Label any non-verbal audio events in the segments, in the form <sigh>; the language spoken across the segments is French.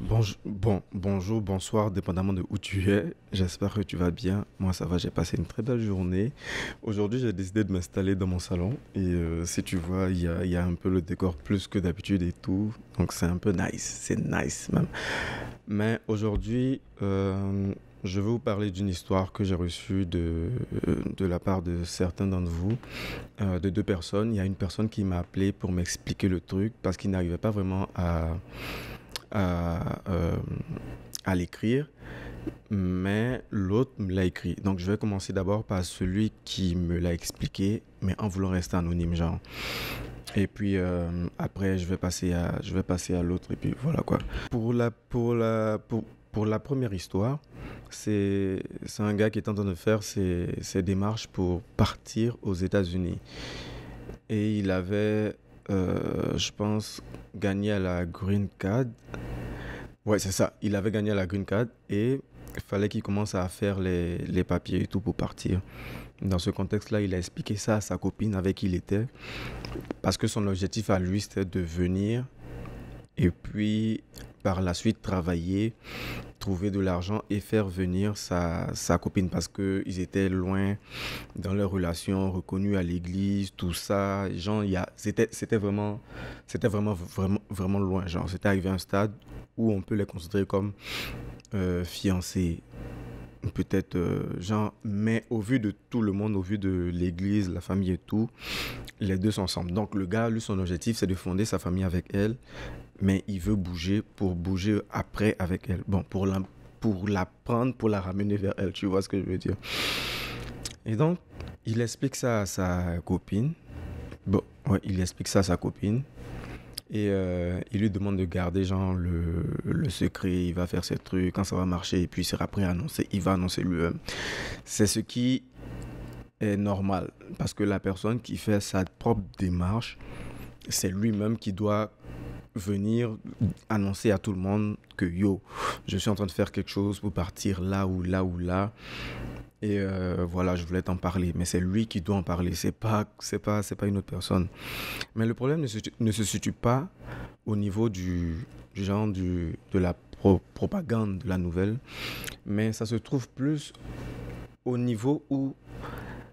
Bon, bonjour, bonsoir, dépendamment de où tu es. J'espère que tu vas bien. Moi, ça va, j'ai passé une très belle journée. Aujourd'hui, j'ai décidé de m'installer dans mon salon. Et euh, si tu vois, il y a, un peu le décor plus que d'habitude et tout. Donc, c'est un peu nice. C'est nice même. Mais aujourd'hui, euh, je vais vous parler d'une histoire que j'ai reçue de, euh, de la part de certains d'entre vous, de deux personnes. Il y a une personne qui m'a appelé pour m'expliquer le truc parce qu'il n'arrivait pas vraiment à, à, euh, à l'écrire, mais l'autre me l'a écrit. Donc je vais commencer d'abord par celui qui me l'a expliqué, mais en voulant rester anonyme, genre. Et puis euh, après, je vais passer à, je vais passer à l'autre, et puis voilà quoi. Pour la, pour la, pour, pour la première histoire, c'est un gars qui est en train de faire ses, ses démarches pour partir aux États-Unis. Et il avait euh, je pense, gagner à la Green Card. Ouais, c'est ça. Il avait gagné à la Green Card et il fallait qu'il commence à faire les, les, papiers et tout pour partir. Dans ce contexte-là, il a expliqué ça à sa copine avec qui il était parce que son objectif à lui, c'était de venir et puis par la suite travailler, trouver de l'argent et faire venir sa, sa copine parce qu'ils étaient loin dans leur relation, reconnus à l'église, tout ça. Genre, c'était vraiment, vraiment, vraiment, vraiment loin. Genre, c'était arrivé à un stade où on peut les considérer comme euh, fiancés peut-être euh, Jean, genre, mais au vu de tout le monde, au vu de l'église, la famille et tout, les deux sont ensemble. Donc le gars, lui, son objectif, c'est de fonder sa famille avec elle, mais il veut bouger pour bouger après avec elle. Bon, pour la, pour la prendre, pour la ramener vers elle, tu vois ce que je veux dire. Et donc, il explique ça à sa copine. Bon, il explique ça à sa copine. Et euh, il lui demande de garder le, le, secret, il va faire ses trucs, quand ça va marcher, et puis il sera prêt à annoncer, il va annoncer lui-même. C'est ce qui est normal, parce que la personne qui fait sa propre démarche, c'est lui-même qui doit venir annoncer à tout le monde que yo, je suis en train de faire quelque chose pour partir là ou là ou là. Et euh, voilà, je voulais t'en parler, mais c'est lui qui doit en parler, c'est pas, c'est pas, c'est pas une autre personne. Mais le problème ne se, situe pas au niveau du, genre du, de la propagande de la nouvelle, mais ça se trouve plus au niveau où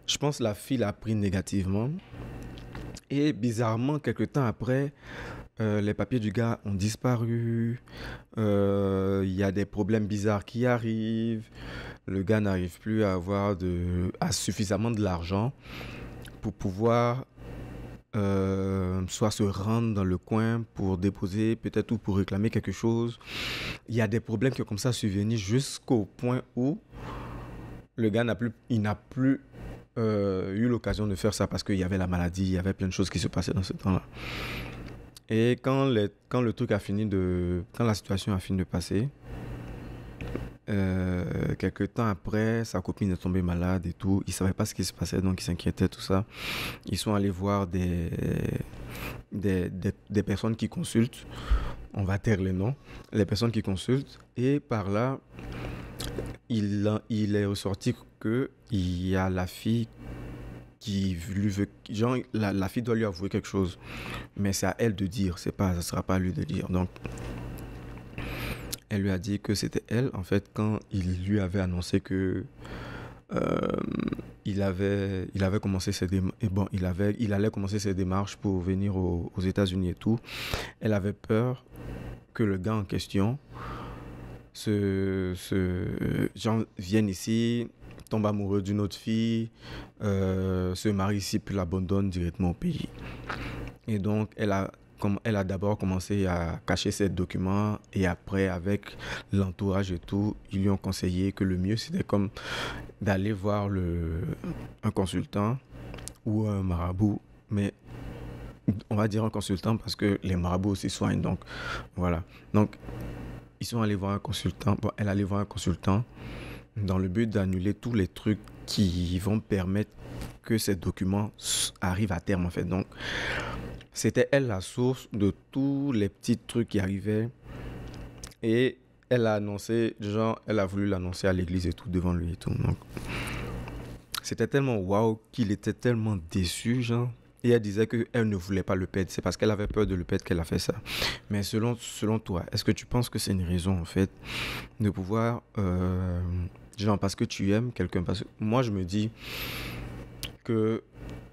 je pense la fille l'a pris négativement. Et bizarrement, quelques temps après, euh, les papiers du gars ont disparu, il euh, y a des problèmes bizarres qui arrivent, le gars n'arrive plus à avoir de, à suffisamment de l'argent pour pouvoir euh, soit se rendre dans le coin pour déposer peut-être ou pour réclamer quelque chose. Il y a des problèmes qui ont comme ça survenir jusqu'au point où le gars n'a plus, il n'a plus eu l'occasion de faire ça parce qu'il y avait la maladie, il y avait plein de choses qui se passaient dans ce temps-là. Et quand, quand le truc a fini de. Quand la situation a fini de passer, euh, quelques temps après, sa copine est tombée malade et tout. Il ne savait pas ce qui se passait, donc il s'inquiétait tout ça. Ils sont allés voir des, des, des, personnes qui consultent. On va taire les noms. Les personnes qui consultent. Et par là, il, il est ressorti qu'il y a la fille qui lui veut. Genre, la, la, fille doit lui avouer quelque chose. Mais c'est à elle de dire, c'est pas, ça sera pas à lui de dire. Donc, elle lui a dit que c'était elle, en fait, quand il lui avait annoncé que. Euh, il avait, il avait commencé ses et bon, il avait, il allait commencer ses démarches pour venir aux, États-Unis et tout. Elle avait peur que le gars en question, se, se genre, vienne ici, tombe amoureux d'une autre fille, se euh, marie ici, puis l'abandonne directement au pays. Et donc, elle a, comme, elle a d'abord commencé à cacher ses documents et après, avec l'entourage et tout, ils lui ont conseillé que le mieux, c'était comme d'aller voir le, un consultant ou un marabout. Mais on va dire un consultant parce que les marabouts aussi soignent. Donc, voilà. Donc, ils sont allés voir un consultant. Bon, elle allait voir un consultant dans le but d'annuler tous les trucs qui vont permettre que ces documents arrivent à terme en fait. Donc c'était elle la source de tous les petits trucs qui arrivaient et elle a annoncé, genre elle a voulu l'annoncer à l'église et tout devant lui et tout. Donc c'était tellement waouh qu'il était tellement déçu genre. Et elle disait qu'elle ne voulait pas le perdre. C'est parce qu'elle avait peur de le perdre qu'elle a fait ça. Mais selon, selon toi, est-ce que tu penses que c'est une raison, en fait, de pouvoir euh, Genre parce que tu aimes quelqu'un. Parce que moi, je me dis que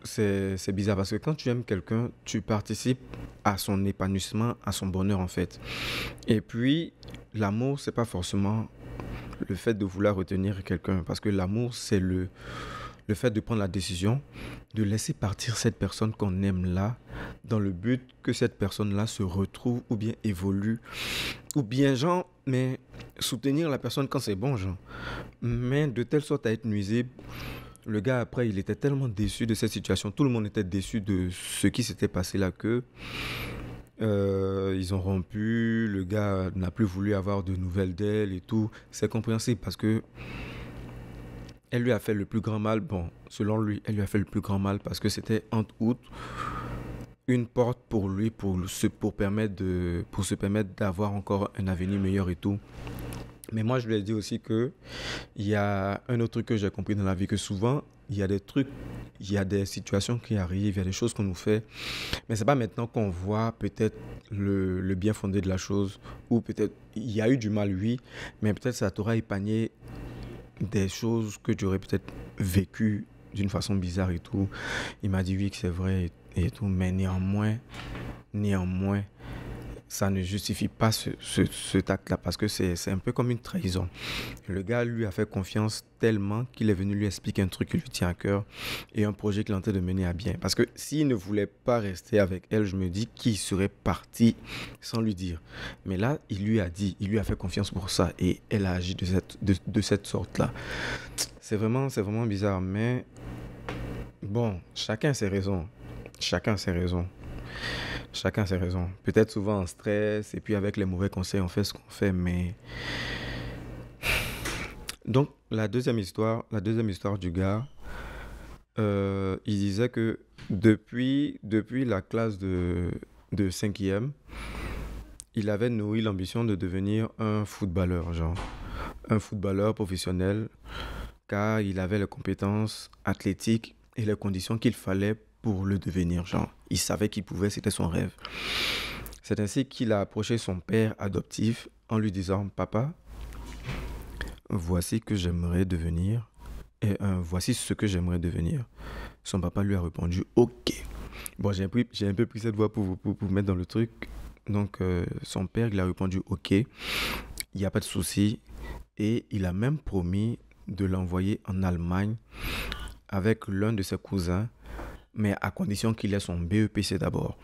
c'est bizarre parce que quand tu aimes quelqu'un, tu participes à son épanouissement, à son bonheur en fait. Et puis, l'amour, c'est pas forcément le fait de vouloir retenir quelqu'un parce que l'amour, c'est le, le fait de prendre la décision de laisser partir cette personne qu'on aime là dans le but que cette personne là se retrouve ou bien évolue ou bien genre, mais soutenir la personne quand c'est bon, genre. Mais de telle sorte à être nuisible, le gars après, il était tellement déçu de cette situation. Tout le monde était déçu de ce qui s'était passé là que euh, ils ont rompu. Le gars n'a plus voulu avoir de nouvelles d'elle et tout. C'est compréhensible parce que elle lui a fait le plus grand mal. Bon, selon lui, elle lui a fait le plus grand mal parce que c'était en août une porte pour lui, pour, se, pour, permettre de, pour se permettre d'avoir encore un avenir meilleur et tout. Mais moi, je lui ai dit aussi que il y a un autre truc que j'ai compris dans la vie que souvent, il y a des trucs, il y a des situations qui arrivent, il y a des choses qu'on nous fait, mais c'est pas maintenant qu'on voit peut-être le, bien fondé de la chose ou peut-être il y a eu du mal oui, mais peut-être ça t'aura épargné des choses que tu aurais peut-être vécues d'une façon bizarre et tout. Il m'a dit oui que c'est vrai et tout. Mais néanmoins, néanmoins, ça ne justifie pas ce, ce, cet acte-là parce que c'est un peu comme une trahison. Le gars lui a fait confiance tellement qu'il est venu lui expliquer un truc qui lui tient à cœur et un projet qu'il tentait de mener à bien. Parce que s'il ne voulait pas rester avec elle, je me dis qu'il serait parti sans lui dire. Mais là, il lui a dit, il lui a fait confiance pour ça et elle a agi de cette, de, cette sorte-là. C'est vraiment, vraiment bizarre, mais bon, chacun ses raisons. Chacun ses raisons. Chacun ses raisons. Peut-être souvent en stress et puis avec les mauvais conseils, on fait ce qu'on fait, mais. <sighs> Donc, la deuxième histoire, la deuxième histoire du gars, euh, il disait que depuis, depuis la classe de, de 5e, il avait nourri l'ambition de devenir un footballeur, genre. Un footballeur professionnel, car il avait les compétences athlétiques et les conditions qu'il fallait pour le devenir. Genre, il savait qu'il pouvait, c'était son rêve. C'est ainsi qu'il a approché son père adoptif en lui disant Papa, voici que j'aimerais devenir et euh, voici ce que j'aimerais devenir. Son papa lui a répondu Ok. Bon, j'ai un peu pris cette voix pour vous, mettre dans le truc. Donc, euh, son père, lui a répondu Ok, il n'y a pas de souci. Et il a même promis de l'envoyer en Allemagne avec l'un de ses cousins mais à condition qu'il ait son BEPC d'abord.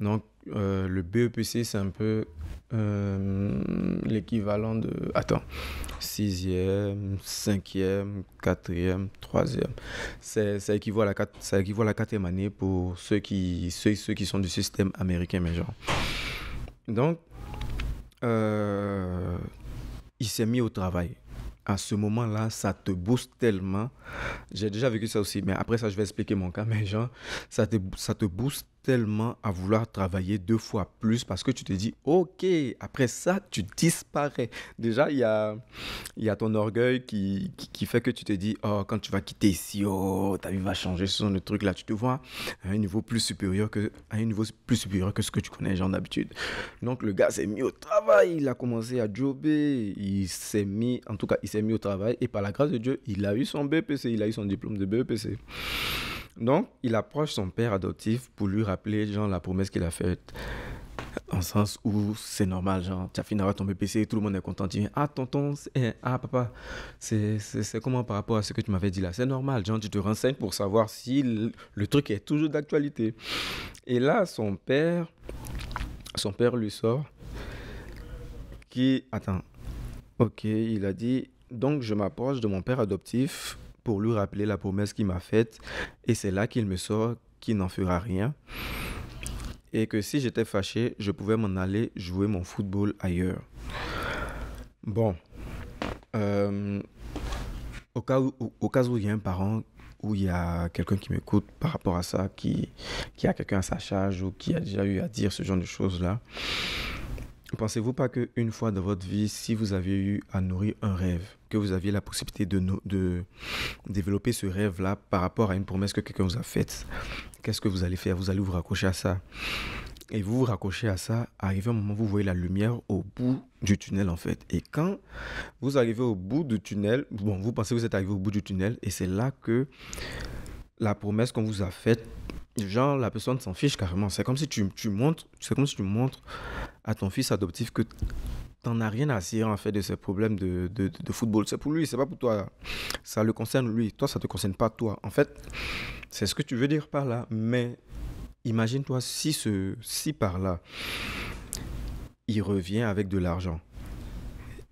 Donc, euh, le BEPC, c'est un peu euh, l'équivalent de... Attends, 6e, 5e, 4 ça, équivaut à la la quatrième année pour ceux qui, ceux qui sont du système américain, mais genre. Donc, euh, il s'est mis au travail à ce moment-là, ça te booste tellement. J'ai déjà vécu ça aussi, mais après ça, je vais expliquer mon cas. <laughs> Mais genre, ça te, ça te booste tellement à vouloir travailler deux fois plus parce que tu te dis, OK, après ça, tu disparais. Déjà, il y a, y a ton orgueil qui, qui, fait que tu te dis, oh, quand tu vas quitter ici, oh, ta vie va changer, ce sont des trucs là. Tu te vois à un niveau plus supérieur que, à un niveau plus supérieur que ce que tu connais, genre d'habitude. Donc, le gars s'est mis au travail, il a commencé à jobber, il s'est mis, en tout cas, il s'est mis au travail et par la grâce de Dieu, il a eu son BPC, il a eu son diplôme de BPC. E donc, il approche son père adoptif pour lui rappeler, genre, la promesse qu'il a faite. En sens où c'est normal, genre, tu as fini d'avoir ton BPC, tout le monde est content. Tu dis, ah, tonton, eh, ah, papa, c'est comment par rapport à ce que tu m'avais dit là C'est normal, genre, tu te renseignes pour savoir si le, le truc est toujours d'actualité. Et là, son père, son père lui sort qui. Attends. Ok, il a dit donc je m'approche de mon père adoptif pour lui rappeler la promesse qu'il m'a faite. Et c'est là qu'il me sort qu'il n'en fera rien. Et que si j'étais fâché, je pouvais m'en aller jouer mon football ailleurs. Bon. Euh, au, cas où, au cas où il y a un parent où il y a quelqu'un qui m'écoute par rapport à ça, qui, qui a quelqu'un à sa charge ou qui a déjà eu à dire ce genre de choses-là, pensez-vous pas qu'une fois dans votre vie, si vous aviez eu à nourrir un rêve, que vous aviez la possibilité de, de développer ce rêve-là par rapport à une promesse que quelqu'un vous a faite. Qu'est-ce que vous allez faire Vous allez vous raccrocher à ça. Et vous vous raccrochez à ça, arrivé un moment, vous voyez la lumière au bout du tunnel, en fait. Et quand vous arrivez au bout du tunnel, bon, vous pensez que vous êtes arrivé au bout du tunnel, et c'est là que la promesse qu'on vous a faite, genre, la personne s'en fiche carrément. C'est comme si tu montres, c'est comme si tu montres à ton fils adoptif que t'en as rien à dire en fait de ce problème de, football. C'est pour lui, c'est pas pour toi. Ça le concerne lui. Toi, ça te concerne pas toi. En fait, c'est ce que tu veux dire par là. Mais imagine-toi si, ce, si par là, il revient avec de l'argent.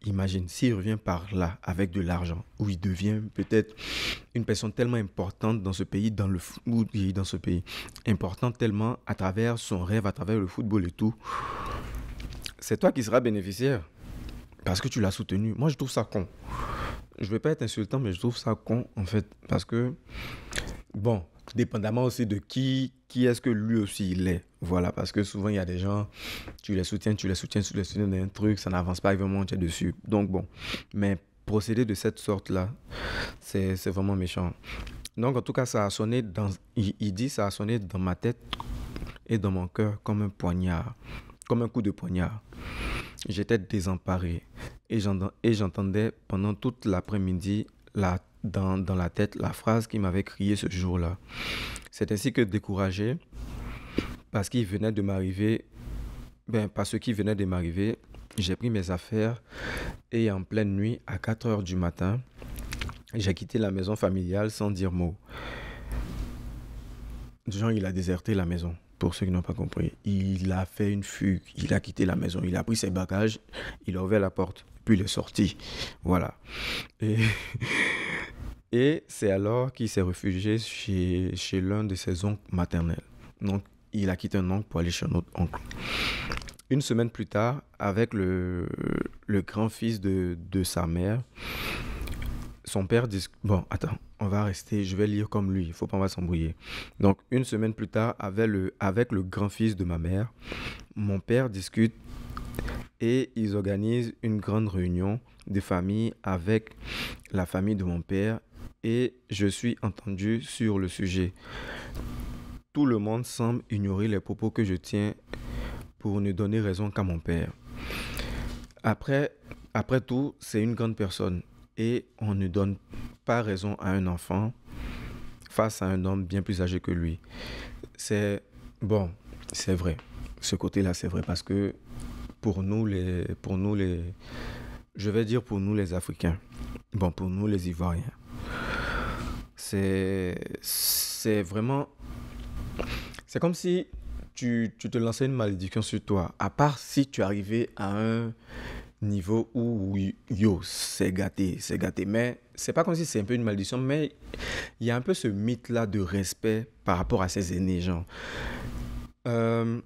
Imagine s'il revient par là avec de l'argent, où il devient peut-être une personne tellement importante dans ce pays, dans le football, dans ce pays, importante tellement à travers son rêve, à travers le football et tout c'est toi qui seras bénéficiaire parce que tu l'as soutenu. Moi, je trouve ça con. Je vais pas être insultant, mais je trouve ça con, en fait, parce que, bon, dépendamment aussi de qui, qui est-ce que lui aussi il est. Voilà, parce que souvent, il y a des gens, tu les soutiens, tu les soutiens, tu les soutiens d'un truc, ça n'avance pas, vraiment, tu monter dessus. Donc, bon, mais procéder de cette sorte-là, c'est vraiment méchant. Donc, en tout cas, ça a sonné dans, il, il dit, ça a sonné dans ma tête et dans mon cœur comme un poignard comme un coup de poignard. J'étais désemparé et j'entendais pendant toute l'après-midi dans, la tête la phrase qui m'avait crié ce jour-là. C'est ainsi que découragé, parce qu'il venait de m'arriver, ben, parce qu'il venait de m'arriver, j'ai pris mes affaires et en pleine nuit, à 4 heures du matin, j'ai quitté la maison familiale sans dire mot. Genre il a déserté la maison pour ceux qui n'ont pas compris, il a fait une fugue, il a quitté la maison, il a pris ses bagages, il a ouvert la porte, puis il est sorti. Voilà. Et, <laughs> c'est alors qu'il s'est réfugié chez, l'un de ses oncles maternels. Donc, il a quitté un oncle pour aller chez un autre oncle. Une semaine plus tard, avec le, grand-fils de sa mère, son père dit Bon, attends, on va rester, je vais lire comme lui, il faut pas, s'embrouiller. Donc, une semaine plus tard, avec le, grand-fils de ma mère, mon père discute et ils organisent une grande réunion de famille avec la famille de mon père et je suis entendu sur le sujet. Tout le monde semble ignorer les propos que je tiens pour ne donner raison qu'à mon père. Après, après tout, c'est une grande personne. Et on ne donne pas raison à un enfant face à un homme bien plus âgé que lui. C'est bon, c'est vrai. Ce côté-là, c'est vrai parce que pour nous, les, pour nous les, je vais dire pour nous les Africains, bon pour nous les Ivoiriens, c'est, c'est vraiment, c'est comme si tu, tu te lançais une malédiction sur toi. À part si tu arrivais à un niveau où yo, c'est gâté, c'est gâté. Mais c'est pas comme si c'est un peu une malédiction, mais il y a un peu ce mythe-là de respect par rapport à ses aînés, genre. Euh,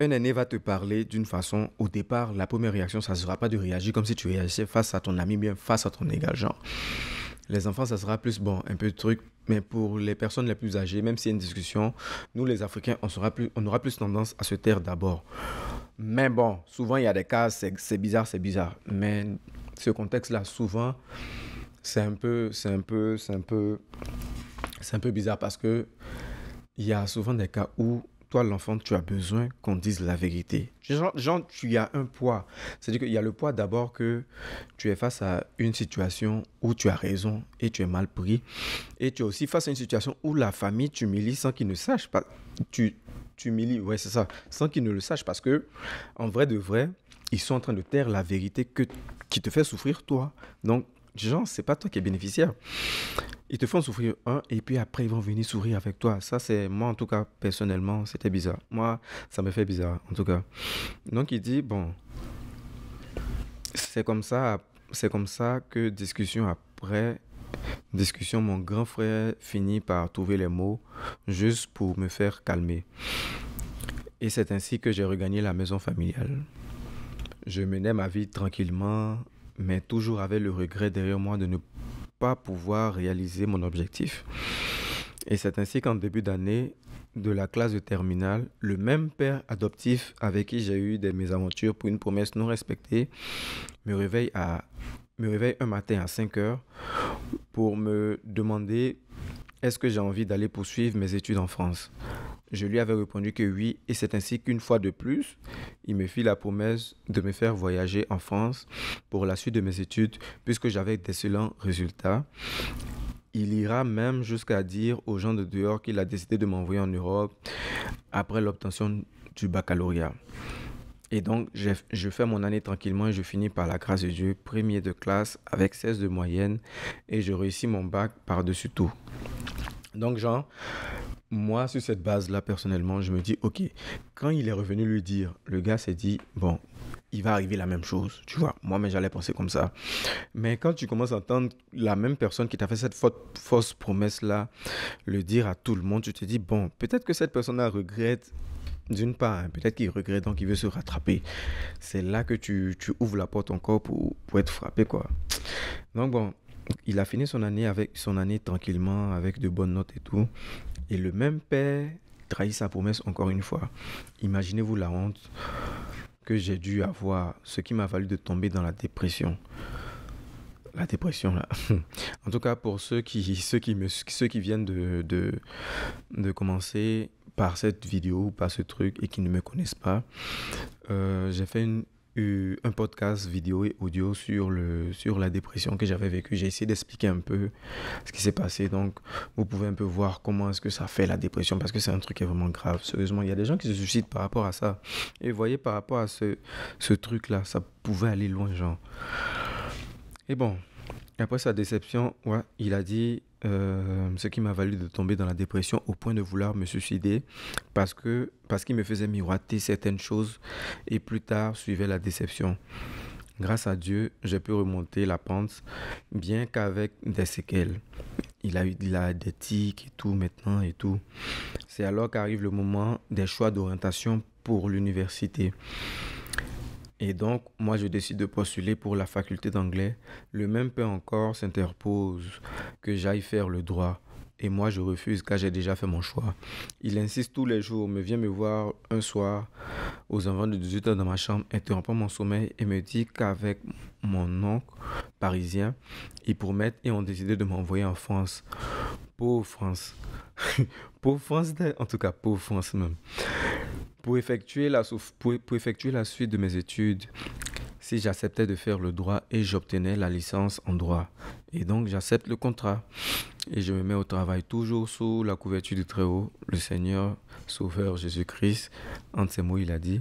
un aîné va te parler d'une façon, au départ, la première réaction, ça ne sera pas de réagir comme si tu réagissais face à ton ami, bien face à ton égal, genre. Les enfants, ça sera plus bon, un peu de truc. Mais pour les personnes les plus âgées, même s'il y a une discussion, nous les Africains, on, sera plus, on aura plus tendance à se taire d'abord. Mais bon, souvent il y a des cas, c'est bizarre, c'est bizarre. Mais ce contexte-là, souvent, c'est un peu, c'est un peu, c'est un peu, c'est un peu bizarre parce que il y a souvent des cas où toi, l'enfant, tu as besoin qu'on dise la vérité. Genre, tu as un poids. C'est-à-dire qu'il y a le poids d'abord que tu es face à une situation où tu as raison et tu es mal pris. Et tu es aussi face à une situation où la famille t'humilie sans qu'ils ne sachent pas. Tu t'humilies, ouais, c'est ça. Sans qu'ils ne le sachent parce que, en vrai de vrai, ils sont en train de taire la vérité que, qui te fait souffrir toi. Donc, genre, c'est pas toi qui es bénéficiaire. Ils te font souffrir un et puis après ils vont venir sourire avec toi. Ça, c'est moi en tout cas, personnellement, c'était bizarre. Moi, ça me fait bizarre en tout cas. Donc il dit, bon, c'est comme ça, c'est comme ça que discussion après discussion, mon grand frère finit par trouver les mots juste pour me faire calmer. Et c'est ainsi que j'ai regagné la maison familiale. Je menais ma vie tranquillement, mais toujours avec le regret derrière moi de ne pas pouvoir réaliser mon objectif. Et c'est ainsi qu'en début d'année, de la classe de terminale, le même père adoptif avec qui j'ai eu des mésaventures pour une promesse non respectée me réveille, à, me réveille un matin à 5 h pour me demander est-ce que j'ai envie d'aller poursuivre mes études en France. Je lui avais répondu que oui, et c'est ainsi qu'une fois de plus, il me fit la promesse de me faire voyager en France pour la suite de mes études, puisque j'avais d'excellents résultats. Il ira même jusqu'à dire aux gens de dehors qu'il a décidé de m'envoyer en Europe après l'obtention du baccalauréat. Et donc, je fais mon année tranquillement et je finis par la grâce de Dieu, premier de classe avec 16 de moyenne, et je réussis mon bac par-dessus tout. Donc, Jean, moi, sur cette base-là, personnellement, je me dis, ok, quand il est revenu lui dire, le gars s'est dit, bon, il va arriver la même chose, tu vois. Moi, mais j'allais penser comme ça. Mais quand tu commences à entendre la même personne qui t'a fait cette fausse promesse-là, le dire à tout le monde, tu te dis, bon, peut-être que cette personne-là regrette d'une part, hein, peut-être qu'il regrette, donc il veut se rattraper. C'est là que tu, ouvres la porte encore pour, pour être frappé, quoi. Donc bon, il a fini son année avec son année tranquillement, avec de bonnes notes et tout. Et le même père trahit sa promesse encore une fois. Imaginez-vous la honte que j'ai dû avoir, ce qui m'a valu de tomber dans la dépression. La dépression là. <laughs> en tout cas pour ceux qui ceux qui me ceux qui viennent de de, commencer par cette vidéo par ce truc et qui ne me connaissent pas, euh, j'ai fait une un podcast vidéo et audio sur, le, sur la dépression que j'avais vécue. J'ai essayé d'expliquer un peu ce qui s'est passé. Donc, vous pouvez un peu voir comment est-ce que ça fait la dépression parce que c'est un truc qui est vraiment grave. Sérieusement, il y a des gens qui se suicident par rapport à ça. Et vous voyez, par rapport à ce, truc-là, ça pouvait aller loin, genre. Et bon, après sa déception, ouais, il a dit euh, ce qui m'a valu de tomber dans la dépression au point de vouloir me suicider parce que parce qu'il me faisait miroiter certaines choses et plus tard suivait la déception. Grâce à Dieu, j'ai pu remonter la pente, bien qu'avec des séquelles. Il a eu il a des tics et tout maintenant et tout. C'est alors qu'arrive le moment des choix d'orientation pour l'université. Et donc, moi, je décide de postuler pour la faculté d'anglais. Le même peu encore s'interpose que j'aille faire le droit. Et moi, je refuse car j'ai déjà fait mon choix. Il insiste tous les jours, me vient me voir un soir aux environs de 18h dans ma chambre, interrompant mon sommeil et me dit qu'avec mon oncle parisien, ils promettent et ont décidé de m'envoyer en France. Pauvre France. <laughs> pauvre France, en tout cas, pauvre France même pour effectuer la, suite de mes études, si j'acceptais de faire le droit et j'obtenais la licence en droit. Et donc j'accepte le contrat et je me mets au travail toujours sous la couverture du Très-Haut, le Seigneur, Sauveur Jésus-Christ. en ces mots, il a dit.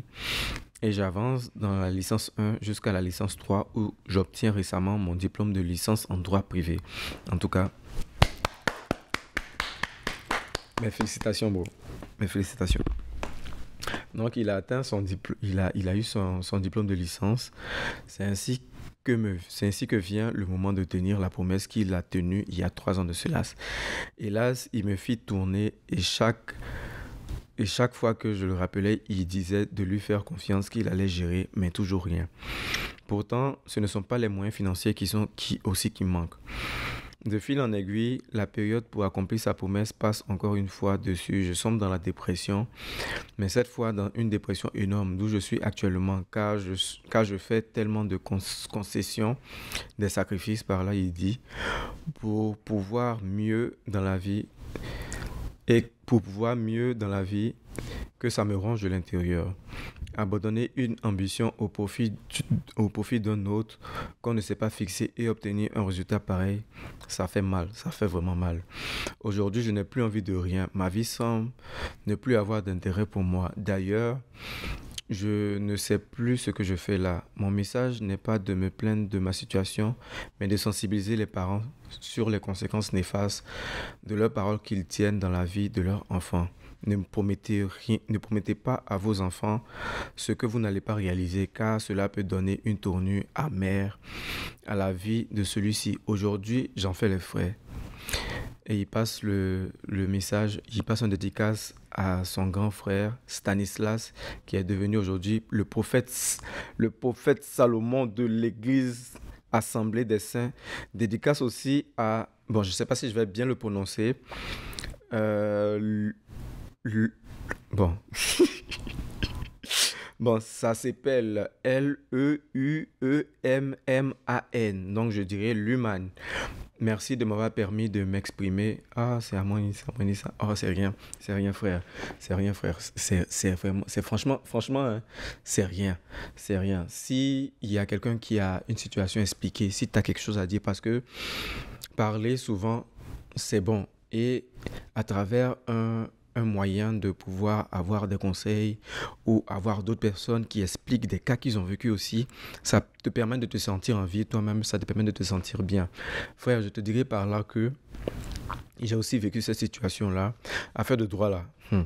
Et j'avance dans la licence 1 jusqu'à la licence 3 où j'obtiens récemment mon diplôme de licence en droit privé. En tout cas, mes félicitations, bro. Mes félicitations. Donc, il a atteint son diplôme, il a, eu son, diplôme de licence. C'est ainsi que vient le moment de tenir la promesse qu'il a tenue il y a trois ans de cela. Hélas, il me fit tourner et chaque chaque fois que je le rappelais, il disait de lui faire confiance qu'il allait gérer, mais toujours rien. Pourtant, ce ne sont pas les moyens financiers qui sont qui aussi qui manquent. De fil en aiguille, la période pour accomplir sa promesse passe encore une fois dessus. Je sombre dans la dépression, mais cette fois dans une dépression énorme d'où je suis actuellement, car je, je fais tellement de concessions, des sacrifices par là, il dit, pour pouvoir mieux dans la vie et pour pouvoir mieux dans la vie que ça me ronge de l'intérieur abandonner une ambition au profit, au profit d'un autre qu'on ne s'est pas fixé et obtenir un résultat pareil, ça fait mal, ça fait vraiment mal. Aujourd'hui, je n'ai plus envie de rien. Ma vie semble ne plus avoir d'intérêt pour moi. D'ailleurs, je ne sais plus ce que je fais là. Mon message n'est pas de me plaindre de ma situation, mais de sensibiliser les parents sur les conséquences néfastes de leurs paroles qu'ils tiennent dans la vie de leurs enfants. Ne promettez, rien, ne promettez pas à vos enfants ce que vous n'allez pas réaliser car cela peut donner une tournure amère à la vie de celui-ci. Aujourd'hui, j'en fais les frais. Et il passe le, message, il passe un dédicace à son grand frère Stanislas, qui est devenu aujourd'hui le prophète, le prophète Salomon de l'Église Assemblée des Saints. Dédicace aussi à, bon, je ne sais pas si je vais bien le prononcer, euh, Bon. <laughs> bon, ça s'appelle L-E-U-E-M-M-A-N. Donc, je dirais l'human. Merci de m'avoir permis de m'exprimer. Ah, c'est à moi, c'est à moi, ça. Oh, c'est rien. C'est rien, frère. C'est rien, frère. C'est vraiment, c'est franchement, franchement, hein, c'est rien. C'est rien. S'il y a quelqu'un qui a une situation expliquée, si tu as quelque chose à dire, parce que parler souvent, c'est bon. Et à travers un, un moyen de pouvoir avoir des conseils ou avoir d'autres personnes qui expliquent des cas qu'ils ont vécu aussi. Ça te permet de te sentir en vie toi-même, ça te permet de te sentir bien. Frère, je te dirais par là que j'ai aussi vécu cette situation-là, affaire de droit-là. Hmm.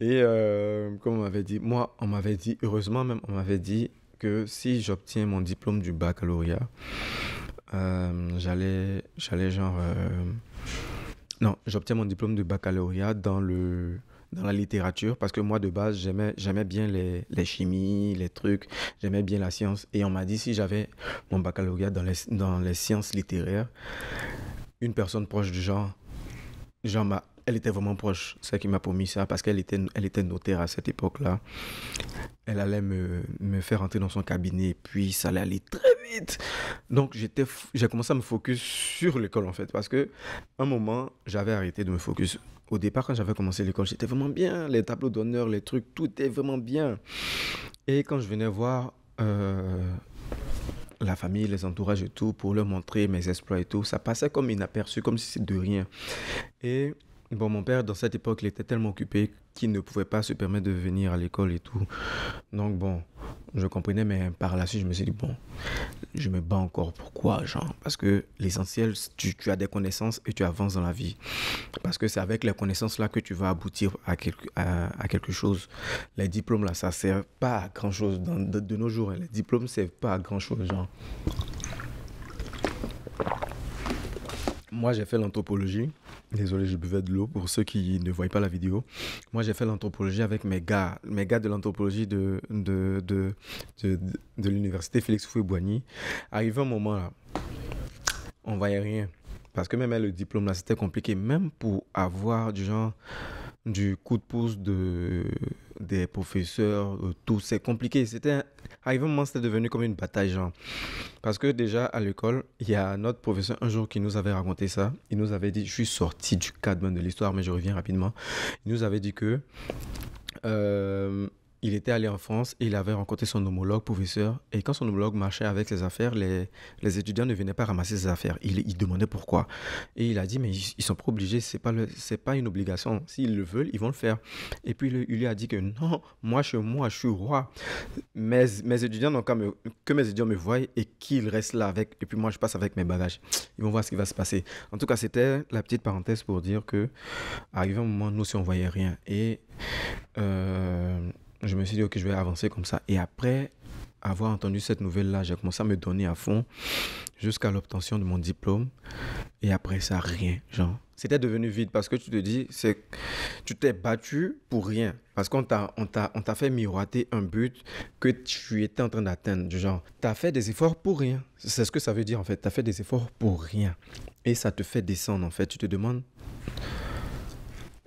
Et euh, comme on m'avait dit, moi, on m'avait dit, heureusement même, on m'avait dit que si j'obtiens mon diplôme du baccalauréat, euh, j'allais, j'allais genre... Euh, non, j'obtiens mon diplôme de baccalauréat dans, le, dans la littérature parce que moi, de base, j'aimais, bien les, chimies, les trucs, j'aimais bien la science. Et on m'a dit si j'avais mon baccalauréat dans les, dans les sciences littéraires, une personne proche du genre, genre m'a elle était vraiment proche, celle qui m'a promis ça, parce qu'elle était, elle était notaire à cette époque-là. Elle allait me, me, faire entrer dans son cabinet, puis ça allait aller très vite. Donc j'étais, j'ai commencé à me focus sur l'école en fait, parce que un moment, j'avais arrêté de me focus. Au départ, quand j'avais commencé l'école, j'étais vraiment bien. Les tableaux d'honneur, les trucs, tout était vraiment bien. Et quand je venais voir euh, la famille, les entourages et tout, pour leur montrer mes exploits et tout, ça passait comme inaperçu, comme si c'était de rien. Et Bon, mon père, dans cette époque, il était tellement occupé qu'il ne pouvait pas se permettre de venir à l'école et tout. Donc, bon, je comprenais, mais par la suite, je me suis dit, bon, je me bats encore. Pourquoi, genre Parce que l'essentiel, tu, as des connaissances et tu avances dans la vie. Parce que c'est avec les connaissances-là que tu vas aboutir à quelque, à, quelque chose. Les diplômes, là, ça sert pas à grand-chose. De, nos jours, hein. les diplômes ne servent pas à grand-chose, genre. Moi, j'ai fait l'anthropologie. Désolé, je buvais de l'eau pour ceux qui ne voient pas la vidéo. Moi, j'ai fait l'anthropologie avec mes gars, mes gars de l'anthropologie de, de, de, l'université Félix Fouet-Boigny. Arrivé un moment là, on voyait rien. Parce que même le diplôme là, c'était compliqué. Même pour avoir du genre du coup de pouce de des professeurs, euh, tout, c'est compliqué. C'était un moment, c'était devenu comme une bataille, genre. Parce que déjà à l'école, il y a notre professeur un jour qui nous avait raconté ça. Il nous avait dit, je suis sorti du cadre de l'histoire, mais je reviens rapidement. Il nous avait dit que euh, il était allé en France et il avait rencontré son homologue professeur. Et quand son homologue marchait avec ses affaires, les, les étudiants ne venaient pas ramasser ses affaires. Il, il demandait pourquoi. Et il a dit, mais ils, ne sont pas obligés, c'est pas, pas une obligation. S'ils le veulent, ils vont le faire. Et puis il lui a dit que non, moi, je, moi, je suis roi. Mes, mes étudiants n'ont qu'à que mes étudiants me voient et qu'ils restent là avec. Et puis moi, je passe avec mes bagages. Ils vont voir ce qui va se passer. En tout cas, c'était la petite parenthèse pour dire que, arrivé un moment, nous, si on voyait rien. Et. Euh, me suis dit, ok, je vais avancer comme ça. Et après avoir entendu cette nouvelle-là, j'ai commencé à me donner à fond jusqu'à l'obtention de mon diplôme. Et après ça, rien, genre. C'était devenu vide parce que tu te dis, c'est, tu t'es battu pour rien. Parce qu'on t'a, fait miroiter un but que tu étais en train d'atteindre. Du genre, t'as fait des efforts pour rien. C'est ce que ça veut dire en fait. tu as fait des efforts pour rien. Et ça te fait descendre en fait. Tu te demandes,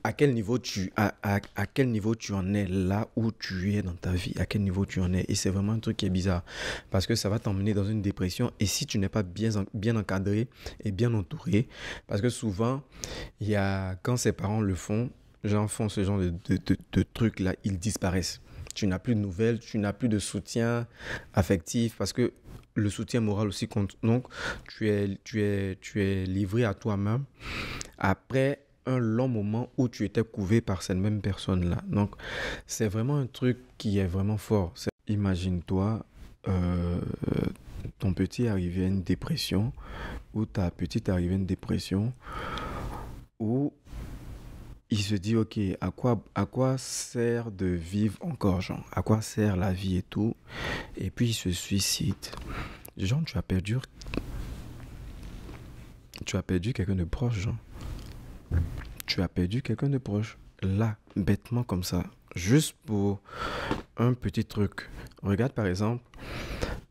à quel niveau tu à, à, quel niveau tu en es là où tu es dans ta vie à quel niveau tu en es et c'est vraiment un truc qui est bizarre parce que ça va t'emmener dans une dépression et si tu n'es pas bien bien encadré et bien entouré parce que souvent il a quand ses parents le font gens font ce genre de, de, de, trucs là ils disparaissent tu n'as plus de nouvelles tu n'as plus de soutien affectif parce que le soutien moral aussi compte donc tu es tu es tu es livré à toi-même après un long moment où tu étais couvé par cette même personne-là. Donc, c'est vraiment un truc qui est vraiment fort. Imagine-toi euh, ton petit arrivé à une dépression ou ta petite arrivée à une dépression où il se dit ok à quoi à quoi sert de vivre encore Jean à quoi sert la vie et tout et puis il se suicide Jean tu as perdu tu as perdu quelqu'un de proche jean tu as perdu quelqu'un de proche. Là, bêtement comme ça, juste pour un petit truc. Regarde par exemple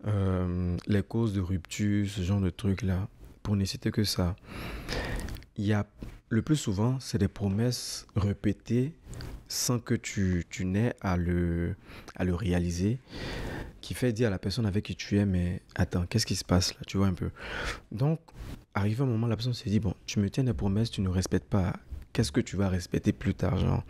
euh, les causes de rupture, ce genre de truc là pour ne citer que ça. Il y a, le plus souvent, c'est des promesses répétées sans que tu, tu n'aies à le, à le réaliser, qui fait dire à la personne avec qui tu es, mais attends, qu'est-ce qui se passe là Tu vois un peu. Donc, arrivé un moment, la personne s'est dit Bon, tu me tiens des promesses, tu ne respectes pas. Qu'est-ce que tu vas respecter plus tard genre?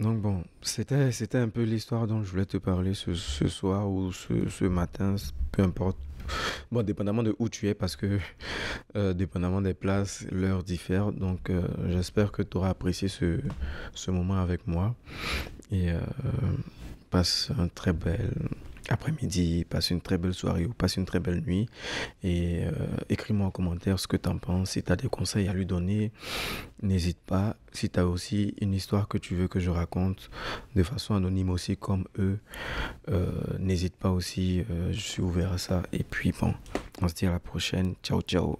Donc, bon, c'était, un peu l'histoire dont je voulais te parler ce, soir ou ce, ce matin, peu importe. Bon, dépendamment de où tu es, parce que euh, dépendamment des places, l'heure diffère. Donc, euh, j'espère que tu auras apprécié ce, moment avec moi. Et euh, passe un très bel après-midi, passe une très belle soirée ou passe une très belle nuit. Et euh, écris-moi en commentaire ce que tu en penses. Si tu as des conseils à lui donner, n'hésite pas. Si tu as aussi une histoire que tu veux que je raconte de façon anonyme aussi comme eux, euh, n'hésite pas aussi. Euh, je suis ouvert à ça. Et puis bon, on se dit à la prochaine. Ciao, ciao.